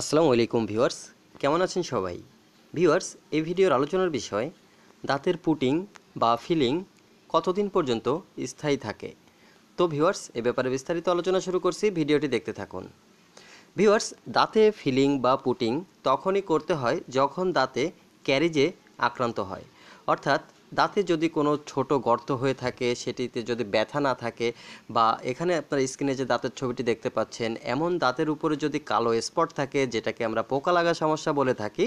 আসসালামু আলাইকুম ভিউয়ার্স কেমন আছেন সবাই ভিউয়ার্স এই ভিডিওর আলোচনার বিষয় দাঁতের পুটিং বা ফিলিং কতদিন পর্যন্ত স্থায়ী থাকে তো ভিউয়ার্স এ ব্যাপারে বিস্তারিত আলোচনা শুরু করছি ভিডিওটি দেখতে থাকুন ভিউয়ার্স দাঁতে ফিলিং বা পুটিং তখনই করতে হয় যখন দাঁতে ক্যারিজে আক্রান্ত হয় অর্থাৎ দাঁতে যদি কোনো ছোট গর্ত হয়ে থাকে সেটিতে যদি ব্যথা না থাকে বা এখানে আপনার স্ক্রিনে যে দাঁতের ছবিটি দেখতে পাচ্ছেন এমন দাঁতের উপরে যদি কালো স্পট থাকে যেটাকে আমরা পোকা লাগা সমস্যা বলে থাকি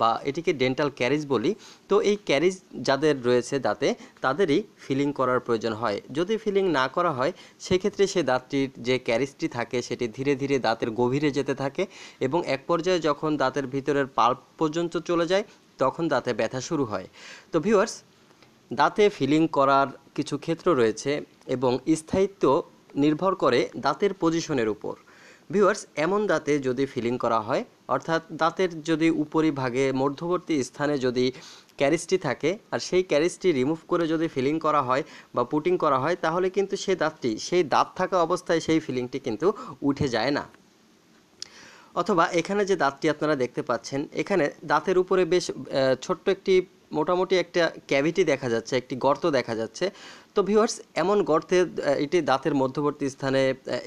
বা এটিকে ডেন্টাল ক্যারিজ বলি তো এই ক্যারিজ যাদের রয়েছে দাঁতে তাদেরই ফিলিং করার প্রয়োজন হয় যদি ফিলিং না করা হয় সেক্ষেত্রে সে দাঁতটির যে ক্যারিজটি থাকে সেটি ধীরে ধীরে দাঁতের গভীরে যেতে থাকে এবং এক পর্যায়ে যখন দাঁতের ভিতরের পাল্প পর্যন্ত চলে যায় তখন দাঁতে ব্যথা শুরু হয় তো ভিউয়ার্স দাঁতে ফিলিং করার কিছু ক্ষেত্র রয়েছে এবং স্থায়িত্ব নির্ভর করে দাঁতের পজিশনের উপর ভিউয়ার্স এমন দাঁতে যদি ফিলিং করা হয় অর্থাৎ দাঁতের যদি উপরিভাগে মধ্যবর্তী স্থানে যদি ক্যারিসটি থাকে আর সেই ক্যারিসটি রিমুভ করে যদি ফিলিং করা হয় বা পুটিং করা হয় তাহলে কিন্তু সেই দাঁতটি সেই দাঁত থাকা অবস্থায় সেই ফিলিংটি কিন্তু উঠে যায় না অথবা এখানে যে দাঁতটি আপনারা দেখতে পাচ্ছেন এখানে দাঁতের উপরে বেশ ছোট্ট একটি মোটামুটি একটা ক্যাভিটি দেখা যাচ্ছে একটি গর্ত দেখা যাচ্ছে তো ভিউয়ার্স এমন গর্তে এটি দাঁতের মধ্যবর্তী স্থানে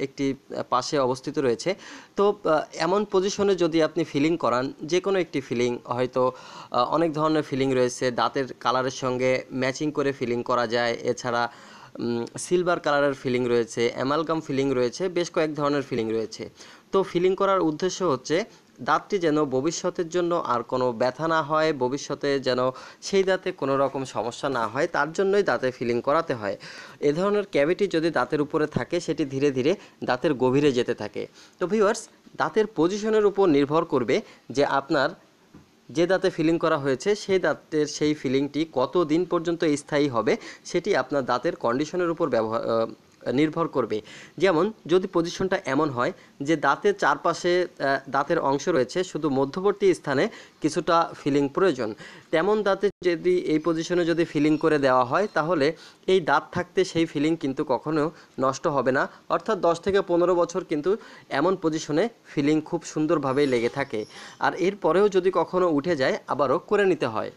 একটি পাশে অবস্থিত রয়েছে তো এমন পজিশনে যদি আপনি ফিলিং করান যে কোনো একটি ফিলিং হয়তো অনেক ধরনের ফিলিং রয়েছে দাঁতের কালারের সঙ্গে ম্যাচিং করে ফিলিং করা যায় এছাড়া সিলভার কালারের ফিলিং রয়েছে অ্যামালগাম ফিলিং রয়েছে বেশ কয়েক ধরনের ফিলিং রয়েছে তো ফিলিং করার উদ্দেশ্য হচ্ছে দাঁতটি যেন ভবিষ্যতের জন্য আর কোনো ব্যথা না হয় ভবিষ্যতে যেন সেই দাঁতে কোনো রকম সমস্যা না হয় তার জন্যই দাঁতে ফিলিং করাতে হয় এ ধরনের ক্যাভিটি যদি দাঁতের উপরে থাকে সেটি ধীরে ধীরে দাঁতের গভীরে যেতে থাকে তো ভিওয়ার্স দাঁতের পজিশনের উপর নির্ভর করবে যে আপনার যে দাঁতে ফিলিং করা হয়েছে সেই দাঁতের সেই ফিলিংটি কত দিন পর্যন্ত স্থায়ী হবে সেটি আপনার দাঁতের কন্ডিশনের উপর ব্যবহার নির্ভর করবে যেমন যদি পজিশনটা এমন হয় যে দাঁতের চারপাশে দাঁতের অংশ রয়েছে শুধু মধ্যবর্তী স্থানে কিছুটা ফিলিং প্রয়োজন তেমন দাঁতে যদি এই পজিশনে যদি ফিলিং করে দেওয়া হয় তাহলে এই দাঁত থাকতে সেই ফিলিং কিন্তু কখনো নষ্ট হবে না অর্থাৎ দশ থেকে পনেরো বছর কিন্তু এমন পজিশনে ফিলিং খুব সুন্দরভাবেই লেগে থাকে আর এরপরেও যদি কখনো উঠে যায় আবারও করে নিতে হয়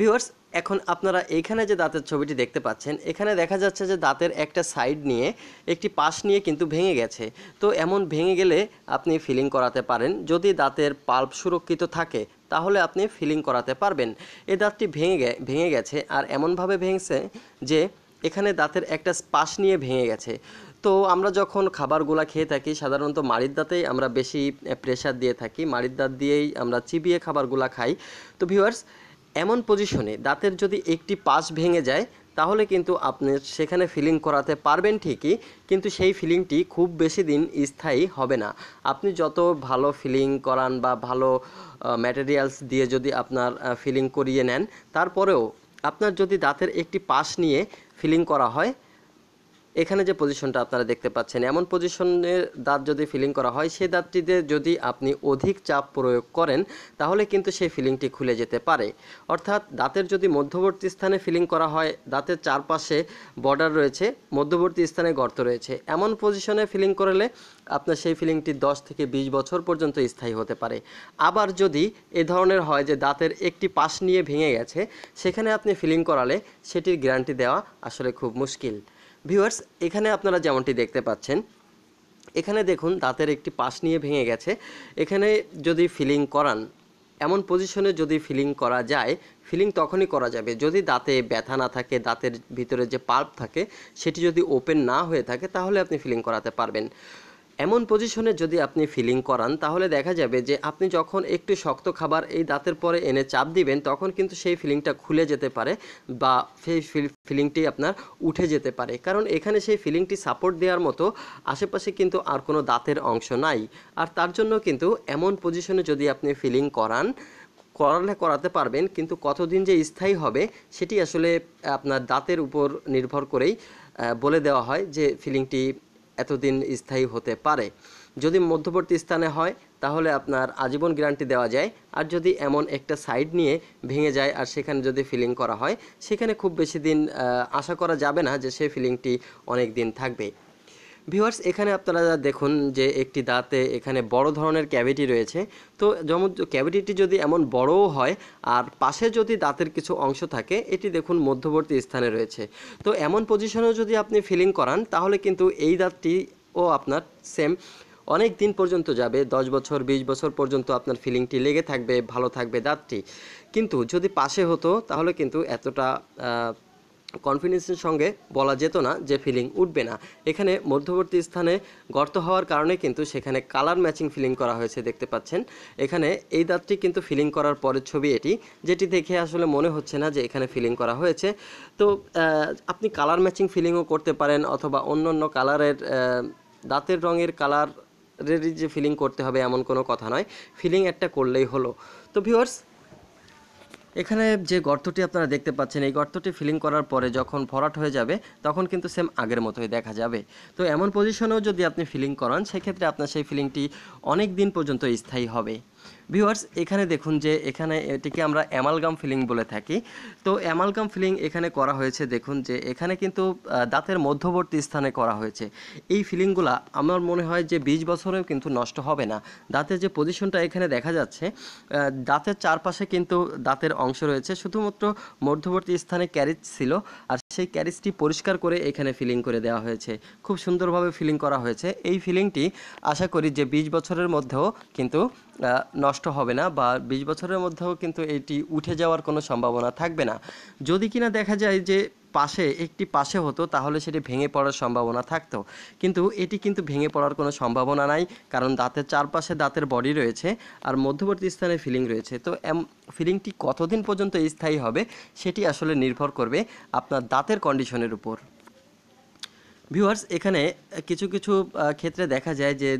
ভিউয়ার্স এখন আপনারা এখানে যে দাঁতের ছবিটি দেখতে পাচ্ছেন এখানে দেখা যাচ্ছে যে দাঁতের একটা সাইড নিয়ে একটি পাশ নিয়ে কিন্তু ভেঙে গেছে তো এমন ভেঙে গেলে আপনি ফিলিং করাতে পারেন যদি দাঁতের পাল্প সুরক্ষিত থাকে তাহলে আপনি ফিলিং করাতে পারবেন এ দাঁতটি ভেঙে ভেঙে গেছে আর এমনভাবে ভেঙেছে যে এখানে দাঁতের একটা পাশ নিয়ে ভেঙে গেছে তো আমরা যখন খাবারগুলা খেয়ে থাকি সাধারণত মাড়ির দাঁতেই আমরা বেশি প্রেশার দিয়ে থাকি মাড়ির দাঁত দিয়েই আমরা চিবিয়ে খাবারগুলা খাই তো ভিউয়ার্স এমন পজিশনে দাঁতের যদি একটি পাশ ভেঙে যায় তাহলে কিন্তু আপনি সেখানে ফিলিং করাতে পারবেন ঠিকই কিন্তু সেই ফিলিংটি খুব বেশি দিন স্থায়ী হবে না আপনি যত ভালো ফিলিং করান বা ভালো ম্যাটেরিয়ালস দিয়ে যদি আপনার ফিলিং করিয়ে নেন তারপরেও আপনার যদি দাঁতের একটি পাশ নিয়ে ফিলিং করা হয় এখানে যে পজিশনটা আপনারা দেখতে পাচ্ছেন এমন পজিশনের দাঁত যদি ফিলিং করা হয় সেই দাঁতটিতে যদি আপনি অধিক চাপ প্রয়োগ করেন তাহলে কিন্তু সেই ফিলিংটি খুলে যেতে পারে অর্থাৎ দাঁতের যদি মধ্যবর্তী স্থানে ফিলিং করা হয় দাঁতের চারপাশে বর্ডার রয়েছে মধ্যবর্তী স্থানে গর্ত রয়েছে এমন পজিশনে ফিলিং করলে আপনার সেই ফিলিংটি 10 থেকে 20 বছর পর্যন্ত স্থায়ী হতে পারে আবার যদি এ ধরনের হয় যে দাঁতের একটি পাশ নিয়ে ভেঙে গেছে সেখানে আপনি ফিলিং করালে সেটির গ্যারান্টি দেওয়া আসলে খুব মুশকিল ভিউয়ার্স এখানে আপনারা যেমনটি দেখতে পাচ্ছেন এখানে দেখুন দাঁতের একটি পাশ নিয়ে ভেঙে গেছে এখানে যদি ফিলিং করান এমন পজিশনে যদি ফিলিং করা যায় ফিলিং তখনই করা যাবে যদি দাঁতে ব্যথা না থাকে দাঁতের ভিতরে যে পাল্প থাকে সেটি যদি ওপেন না হয়ে থাকে তাহলে আপনি ফিলিং করাতে পারবেন এমন পজিশনে যদি আপনি ফিলিং করান তাহলে দেখা যাবে যে আপনি যখন একটু শক্ত খাবার এই দাঁতের পরে এনে চাপ দিবেন তখন কিন্তু সেই ফিলিংটা খুলে যেতে পারে বা সেই ফিলিংটি আপনার উঠে যেতে পারে কারণ এখানে সেই ফিলিংটি সাপোর্ট দেওয়ার মতো আশেপাশে কিন্তু আর কোনো দাঁতের অংশ নাই আর তার জন্য কিন্তু এমন পজিশনে যদি আপনি ফিলিং করান করালে করাতে পারবেন কিন্তু কতদিন যে স্থায়ী হবে সেটি আসলে আপনার দাঁতের উপর নির্ভর করেই বলে দেওয়া হয় যে ফিলিংটি এতদিন স্থায়ী হতে পারে যদি মধ্যবর্তী স্থানে হয় তাহলে আপনার আজীবন গ্যারান্টি দেওয়া যায় আর যদি এমন একটা সাইড নিয়ে ভেঙে যায় আর সেখানে যদি ফিলিং করা হয় সেখানে খুব বেশি দিন আশা করা যাবে না যে সেই ফিলিংটি অনেক দিন থাকবে ভিউয়ার্স এখানে আপনারা যা দেখুন যে একটি দাঁতে এখানে বড় ধরনের ক্যাভিটি রয়েছে তো যেমন ক্যাভিটিটি যদি এমন বড়ও হয় আর পাশে যদি দাঁতের কিছু অংশ থাকে এটি দেখুন মধ্যবর্তী স্থানে রয়েছে তো এমন পজিশনেও যদি আপনি ফিলিং করান তাহলে কিন্তু এই দাঁতটিও আপনার সেম অনেক দিন পর্যন্ত যাবে দশ বছর ২০ বছর পর্যন্ত আপনার ফিলিংটি লেগে থাকবে ভালো থাকবে দাঁতটি কিন্তু যদি পাশে হতো তাহলে কিন্তু এতটা কনফিডেন্সের সঙ্গে বলা যেত না যে ফিলিং উঠবে না এখানে মধ্যবর্তী স্থানে গর্ত হওয়ার কারণে কিন্তু সেখানে কালার ম্যাচিং ফিলিং করা হয়েছে দেখতে পাচ্ছেন এখানে এই দাঁতটি কিন্তু ফিলিং করার পরের ছবি এটি যেটি দেখে আসলে মনে হচ্ছে না যে এখানে ফিলিং করা হয়েছে তো আপনি কালার ম্যাচিং ফিলিংও করতে পারেন অথবা অন্য অন্য কালারের দাঁতের রঙের কালারেরই যে ফিলিং করতে হবে এমন কোনো কথা নয় ফিলিং একটা করলেই হলো তো ভিউয়ার্স এখানে যে গর্তটি আপনারা দেখতে পাচ্ছেন এই গর্তটি ফিলিং করার পরে যখন ভরাট হয়ে যাবে তখন কিন্তু সেম আগের মতোই দেখা যাবে তো এমন পজিশনেও যদি আপনি ফিলিং করান সেক্ষেত্রে আপনার সেই ফিলিংটি অনেক দিন পর্যন্ত স্থায়ী হবে ভিউয়ার্স এখানে দেখুন যে এখানে এটিকে আমরা অ্যামালগাম ফিলিং বলে থাকি তো অ্যামালগাম ফিলিং এখানে করা হয়েছে দেখুন যে এখানে কিন্তু দাঁতের মধ্যবর্তী স্থানে করা হয়েছে এই ফিলিংগুলা আমার মনে হয় যে বিশ বছরেও কিন্তু নষ্ট হবে না দাঁতের যে পজিশনটা এখানে দেখা যাচ্ছে দাঁতের চারপাশে কিন্তু দাঁতের অংশ রয়েছে শুধুমাত্র মধ্যবর্তী স্থানে ক্যারিজ ছিল আর সেই ক্যারিজটি পরিষ্কার করে এখানে ফিলিং করে দেওয়া হয়েছে খুব সুন্দরভাবে ফিলিং করা হয়েছে এই ফিলিংটি আশা করি যে ২০ বছরের মধ্যেও কিন্তু নষ্ট হবে না বা ২০ বছরের মধ্যেও কিন্তু এটি উঠে যাওয়ার কোনো সম্ভাবনা থাকবে না যদি কিনা দেখা যায় যে পাশে একটি পাশে হতো তাহলে সেটি ভেঙে পড়ার সম্ভাবনা থাকতো কিন্তু এটি কিন্তু ভেঙে পড়ার কোনো সম্ভাবনা নাই কারণ দাঁতের চারপাশে দাঁতের বডি রয়েছে আর মধ্যবর্তী স্থানে ফিলিং রয়েছে তো এম ফিলিংটি কতদিন পর্যন্ত স্থায়ী হবে সেটি আসলে নির্ভর করবে আপনার দাঁতের কন্ডিশনের উপর ভিউয়ার্স এখানে কিছু কিছু ক্ষেত্রে দেখা যায় যে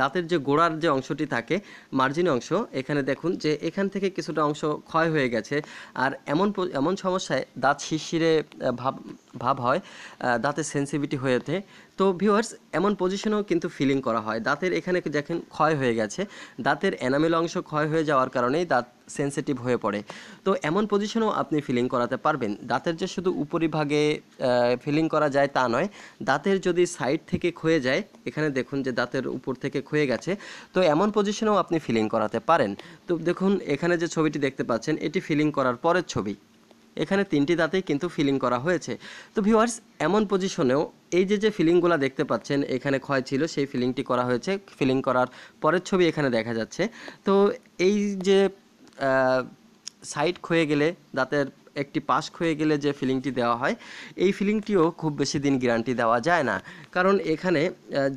দাঁতের যে গোড়ার যে অংশটি থাকে মার্জিন অংশ এখানে দেখুন যে এখান থেকে কিছুটা অংশ ক্ষয় হয়ে গেছে আর এমন এমন সমস্যায় দাঁত শিরশিরে ভাব ভাব হয় দাঁতের সেন্সিভিটি হয়ে ওঠে তো ভিউয়ার্স এমন পজিশনেও কিন্তু ফিলিং করা হয় দাঁতের এখানে দেখেন ক্ষয় হয়ে গেছে দাঁতের এনামেল অংশ ক্ষয় হয়ে যাওয়ার কারণেই দাঁত সেন্সিটিভ হয়ে পড়ে তো এমন পজিশনেও আপনি ফিলিং করাতে পারবেন দাঁতের যে শুধু উপরিভাগে ফিলিং করা যায় তা নয় দাঁতের যদি সাইড থেকে ক্ষয়ে যায় এখানে দেখুন যে দাঁতের উপর থেকে ক্ষয়ে গেছে তো এমন পজিশনেও আপনি ফিলিং করাতে পারেন তো দেখুন এখানে যে ছবিটি দেখতে পাচ্ছেন এটি ফিলিং করার পরের ছবি এখানে তিনটি দাঁতেই কিন্তু ফিলিং করা হয়েছে তো ভিউয়ার্স এমন পজিশনেও এই যে যে ফিলিংগুলো দেখতে পাচ্ছেন এখানে ক্ষয় ছিল সেই ফিলিংটি করা হয়েছে ফিলিং করার পরের ছবি এখানে দেখা যাচ্ছে তো এই যে সাইড ক্ষয়ে গেলে দাঁতের একটি পাস হয়ে গেলে যে ফিলিংটি দেওয়া হয় এই ফিলিংটিও খুব বেশি দিন গ্যারান্টি দেওয়া যায় না কারণ এখানে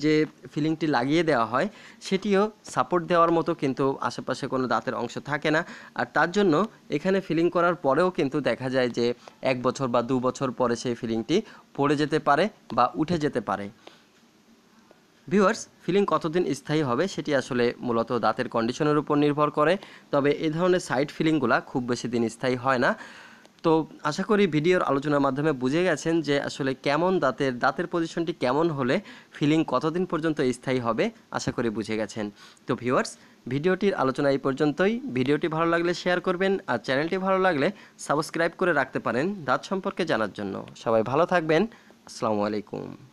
যে ফিলিংটি লাগিয়ে দেওয়া হয় সেটিও সাপোর্ট দেওয়ার মতো কিন্তু আশেপাশে কোনো দাঁতের অংশ থাকে না আর তার জন্য এখানে ফিলিং করার পরেও কিন্তু দেখা যায় যে এক বছর বা দু বছর পরে সেই ফিলিংটি পড়ে যেতে পারে বা উঠে যেতে পারে ভিউয়ার্স ফিলিং কতদিন স্থায়ী হবে সেটি আসলে মূলত দাঁতের কন্ডিশনের উপর নির্ভর করে তবে এ ধরনের সাইড ফিলিংগুলা খুব বেশি দিন স্থায়ী হয় না তো আশা করি ভিডিওর আলোচনার মাধ্যমে বুঝে গেছেন যে আসলে কেমন দাঁতের দাঁতের পজিশনটি কেমন হলে ফিলিং কতদিন পর্যন্ত স্থায়ী হবে আশা করি বুঝে গেছেন তো ভিউয়ার্স ভিডিওটির আলোচনা এই পর্যন্তই ভিডিওটি ভালো লাগলে শেয়ার করবেন আর চ্যানেলটি ভালো লাগলে সাবস্ক্রাইব করে রাখতে পারেন দাঁত সম্পর্কে জানার জন্য সবাই ভালো থাকবেন আসসালামু আলাইকুম